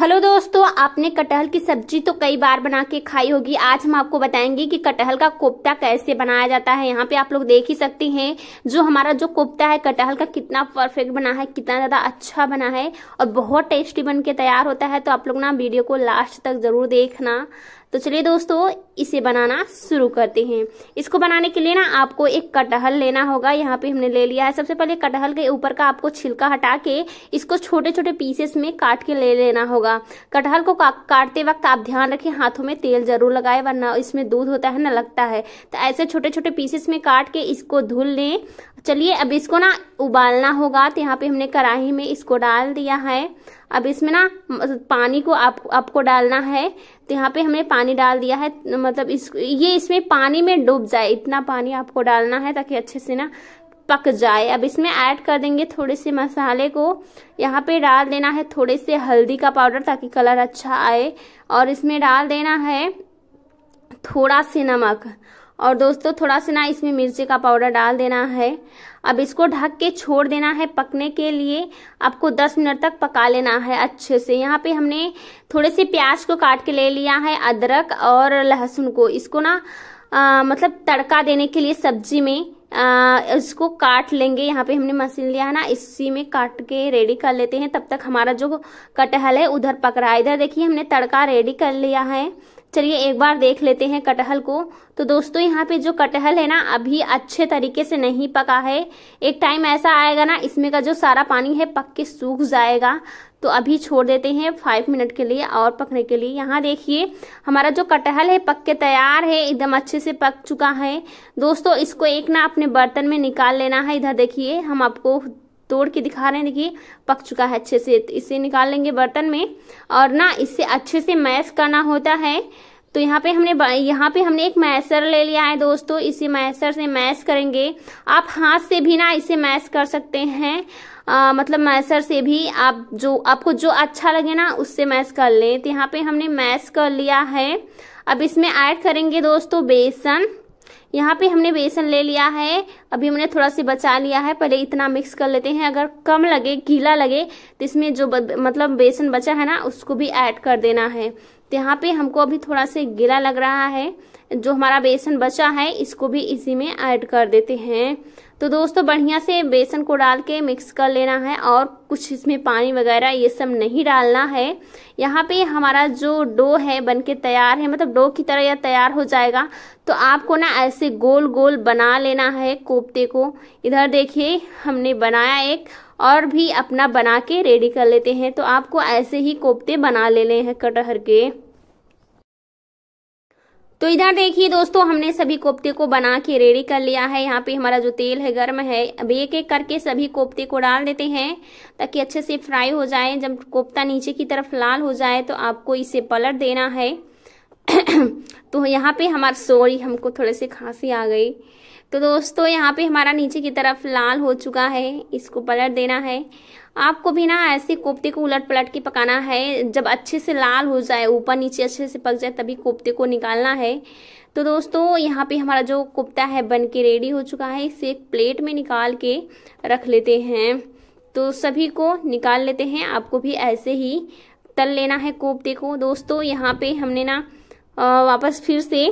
hello दोस्तों आपने कटहल की सब्जी तो कई बार बना के खाई होगी आज हम आपको बताएंगे कि कटहल का कोफ्ता कैसे बनाया जाता है यहाँ पे आप लोग देख ही सकते हैं जो हमारा जो कोफ्ता है कटहल का कितना परफेक्ट बना है कितना ज़्यादा अच्छा बना है और बहुत टेस्टी बन के तैयार होता है तो आप लोग ना वीडियो को लास्ट तक ज़रूर देखना तो चलिए दोस्तों इसे बनाना शुरू करते हैं इसको बनाने के लिए ना आपको एक कटहल लेना होगा यहाँ पे हमने ले लिया है सबसे पहले कटहल के ऊपर का आपको छिलका हटा के इसको छोटे छोटे पीसेस में काट के ले लेना होगा कटहल को का, काटते वक्त आप ध्यान रखें हाथों में तेल जरूर लगाए वरना इसमें दूध होता है ना लगता है तो ऐसे छोटे छोटे पीसेस में काट के इसको धुल लें चलिए अब इसको ना उबालना होगा तो यहाँ पे हमने कढ़ाई में इसको डाल दिया है अब इसमें ना पानी को आप आपको डालना है तो यहाँ पे हमने पानी डाल दिया है मतलब इस ये इसमें पानी में डूब जाए इतना पानी आपको डालना है ताकि अच्छे से ना पक जाए अब इसमें ऐड कर देंगे थोड़े से मसाले को यहाँ पे डाल देना है थोड़े से हल्दी का पाउडर ताकि कलर अच्छा आए और इसमें डाल देना है थोड़ा सा नमक और दोस्तों थोड़ा सा ना इसमें मिर्ची का पाउडर डाल देना है अब इसको ढक के छोड़ देना है पकने के लिए आपको 10 मिनट तक पका लेना है अच्छे से यहाँ पे हमने थोड़े से प्याज को काट के ले लिया है अदरक और लहसुन को इसको ना आ, मतलब तड़का देने के लिए सब्जी में आ, इसको काट लेंगे यहाँ पे हमने मशीन लिया है ना इसी में काट के रेडी कर लेते हैं तब तक हमारा जो कटहल है उधर पक रहा है इधर देखिए हमने तड़का रेडी कर लिया है चलिए एक बार देख लेते हैं कटहल को तो दोस्तों यहाँ पे जो कटहल है ना अभी अच्छे तरीके से नहीं पका है एक टाइम ऐसा आएगा ना इसमें का जो सारा पानी है पक के सूख जाएगा तो अभी छोड़ देते हैं फाइव मिनट के लिए और पकने के लिए यहाँ देखिए हमारा जो कटहल है पक के तैयार है एकदम अच्छे से पक चुका है दोस्तों इसको एक ना अपने बर्तन में निकाल लेना है इधर देखिए हम आपको तोड़ के दिखा रहे हैं देखिए पक चुका है अच्छे से तो इसे निकाल लेंगे बर्तन में और ना इससे अच्छे से मैश करना होता है तो यहाँ पे हमने यहाँ पे हमने एक मैसर ले लिया है दोस्तों इसे मैसर से मैश करेंगे आप हाथ से भी ना इसे मैश कर सकते हैं आ, मतलब मैसर से भी आप जो आपको जो अच्छा लगे ना उससे मैश कर लें तो यहाँ पे हमने मैश कर लिया है अब इसमें ऐड करेंगे दोस्तों बेसन यहाँ पे हमने बेसन ले लिया है अभी हमने थोड़ा सा बचा लिया है पहले इतना मिक्स कर लेते हैं अगर कम लगे गीला लगे तो इसमें जो मतलब बेसन बचा है ना उसको भी ऐड कर देना है तो यहाँ पे हमको अभी थोड़ा सा गीला लग रहा है जो हमारा बेसन बचा है इसको भी इसी में ऐड कर देते हैं तो दोस्तों बढ़िया से बेसन को डाल के मिक्स कर लेना है और कुछ इसमें पानी वगैरह ये सब नहीं डालना है यहाँ पे हमारा जो डो है बन के तैयार है मतलब डो की तरह यह तैयार हो जाएगा तो आपको ना ऐसे गोल गोल बना लेना है कोफ्ते को इधर देखिए हमने बनाया एक और भी अपना बना के रेडी कर लेते हैं तो आपको ऐसे ही कोफ्ते बना लेने हैं कटहर के तो इधर देखिए दोस्तों हमने सभी कोफ्ते को बना के रेडी कर लिया है यहाँ पे हमारा जो तेल है गर्म है अब एक एक करके सभी कोफ्ते को डाल देते हैं ताकि अच्छे से फ्राई हो जाए जब कोफ्ता नीचे की तरफ लाल हो जाए तो आपको इसे पलट देना है तो यहाँ पे हमारा सॉरी हमको थोड़े से खांसी आ गई तो दोस्तों यहाँ पे हमारा नीचे की तरफ लाल हो चुका है इसको पलट देना है आपको भी ना ऐसे कोफ्ते को उलट पलट के पकाना है जब अच्छे से लाल हो जाए ऊपर नीचे अच्छे से पक जाए तभी कोफ्ते को निकालना है तो दोस्तों यहाँ पे हमारा जो कोफ्ता है बन के रेडी हो चुका है इसे एक प्लेट में निकाल के रख लेते हैं तो सभी को निकाल लेते हैं आपको भी ऐसे ही तल लेना है कोफ्ते को दोस्तों यहाँ पे हमने ना वापस फिर से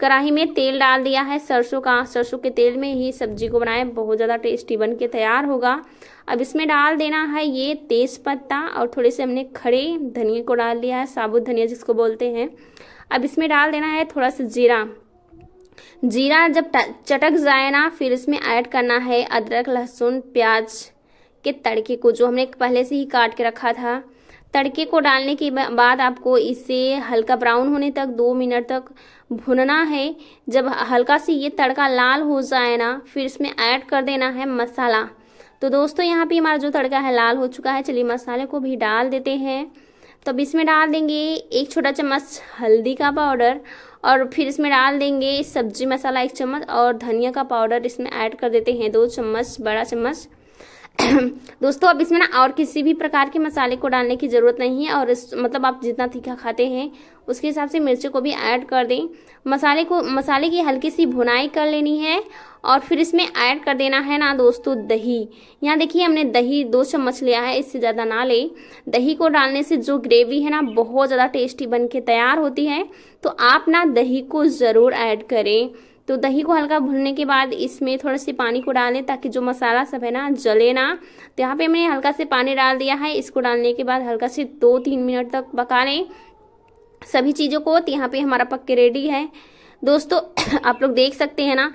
कढ़ाई में तेल डाल दिया है सरसों का सरसों के तेल में ही सब्जी को बनाएं बहुत ज़्यादा टेस्टी बन के तैयार होगा अब इसमें डाल देना है ये तेज़ पत्ता और थोड़े से हमने खड़े धनिए को डाल दिया है साबुत धनिया जिसको बोलते हैं अब इसमें डाल देना है थोड़ा सा जीरा जीरा जब चटक जाए ना फिर इसमें ऐड करना है अदरक लहसुन प्याज के तड़के को जो हमने पहले से ही काट के रखा था तड़के को डालने के बाद आपको इसे हल्का ब्राउन होने तक दो मिनट तक भुनना है जब हल्का सी ये तड़का लाल हो जाए ना फिर इसमें ऐड कर देना है मसाला तो दोस्तों यहाँ पे हमारा जो तड़का है लाल हो चुका है चलिए मसाले को भी डाल देते हैं तब इसमें डाल देंगे एक छोटा चम्मच हल्दी का पाउडर और फिर इसमें डाल देंगे सब्जी मसाला एक चम्मच और धनिया का पाउडर इसमें ऐड कर देते हैं दो चम्मच बड़ा चम्मच दोस्तों अब इसमें ना और किसी भी प्रकार के मसाले को डालने की ज़रूरत नहीं है और इस मतलब आप जितना तीखा खाते हैं उसके हिसाब से मिर्ची को भी ऐड कर दें मसाले को मसाले की हल्की सी भुनाई कर लेनी है और फिर इसमें ऐड कर देना है ना दोस्तों दही यहाँ देखिए हमने दही दो चम्मच लिया है इससे ज़्यादा ना ले दही को डालने से जो ग्रेवी है ना बहुत ज़्यादा टेस्टी बन के तैयार होती है तो आप ना दही को ज़रूर ऐड करें तो दही को हल्का भुनने के बाद इसमें थोड़ा से पानी को डालें ताकि जो मसाला सब है ना जले ना तो यहाँ पे मैंने हल्का से पानी डाल दिया है इसको डालने के बाद हल्का से दो तीन मिनट तक पका लें सभी चीज़ों को तो यहाँ पर हमारा पक के रेडी है दोस्तों आप लोग देख सकते हैं ना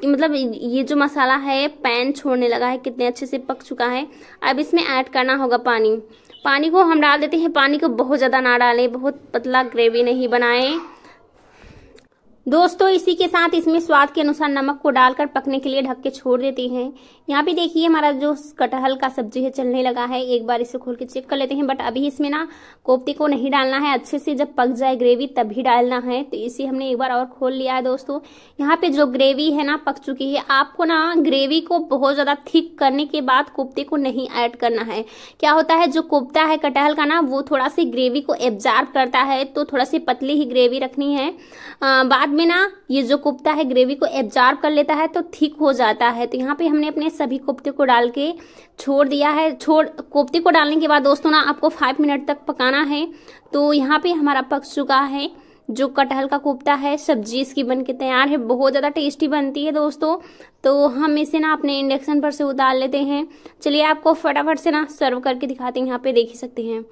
कि मतलब ये जो मसाला है पैन छोड़ने लगा है कितने अच्छे से पक चुका है अब इसमें ऐड करना होगा पानी पानी को हम डाल देते हैं पानी को बहुत ज़्यादा ना डालें बहुत पतला ग्रेवी नहीं बनाएं दोस्तों इसी के साथ इसमें स्वाद के अनुसार नमक को डालकर पकने के लिए ढक के छोड़ देते हैं यहाँ पे देखिए हमारा जो कटहल का सब्जी है चलने लगा है एक बार इसे खोल के चेक कर लेते हैं बट अभी इसमें ना कोफ्ते को नहीं डालना है अच्छे से जब पक जाए ग्रेवी तभी डालना है तो इसे हमने एक बार और खोल लिया है दोस्तों यहाँ पे जो ग्रेवी है ना पक चुकी है आपको ना ग्रेवी को बहुत ज़्यादा थिक करने के बाद कोफ्ते को नहीं ऐड करना है क्या होता है जो कोफ्ता है कटहल का ना वो थोड़ा सी ग्रेवी को एब्जॉर्ब करता है तो थोड़ा सी पतली ही ग्रेवी रखनी है बाद में ना ये जो कोफ्ता है ग्रेवी को एब्जॉर्ब कर लेता है तो थिक हो जाता है तो यहाँ पे हमने अपने सभी कोफ्ते को डाल के छोड़ दिया है छोड़ कोफ्ते को डालने के बाद दोस्तों ना आपको फाइव मिनट तक पकाना है तो यहाँ पे हमारा पक चुका है जो कटहल का कोफ्ता है सब्जी इसकी बन के तैयार है बहुत ज़्यादा टेस्टी बनती है दोस्तों तो हम इसे ना अपने इंडक्शन पर से उतार लेते हैं चलिए आपको फटाफट से ना सर्व करके दिखाते हैं यहाँ पे देख ही सकते हैं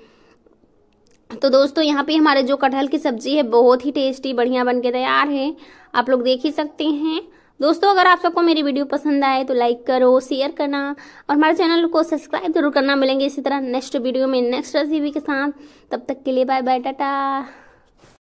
तो दोस्तों यहाँ पे हमारे जो कटहल की सब्जी है बहुत ही टेस्टी बढ़िया बन के तैयार है आप लोग देख ही सकते हैं दोस्तों अगर आप सबको मेरी वीडियो पसंद आए तो लाइक करो शेयर करना और हमारे चैनल को सब्सक्राइब जरूर करना मिलेंगे इसी तरह नेक्स्ट वीडियो में नेक्स्ट रेसिपी के साथ तब तक के लिए बाय बाय टाटा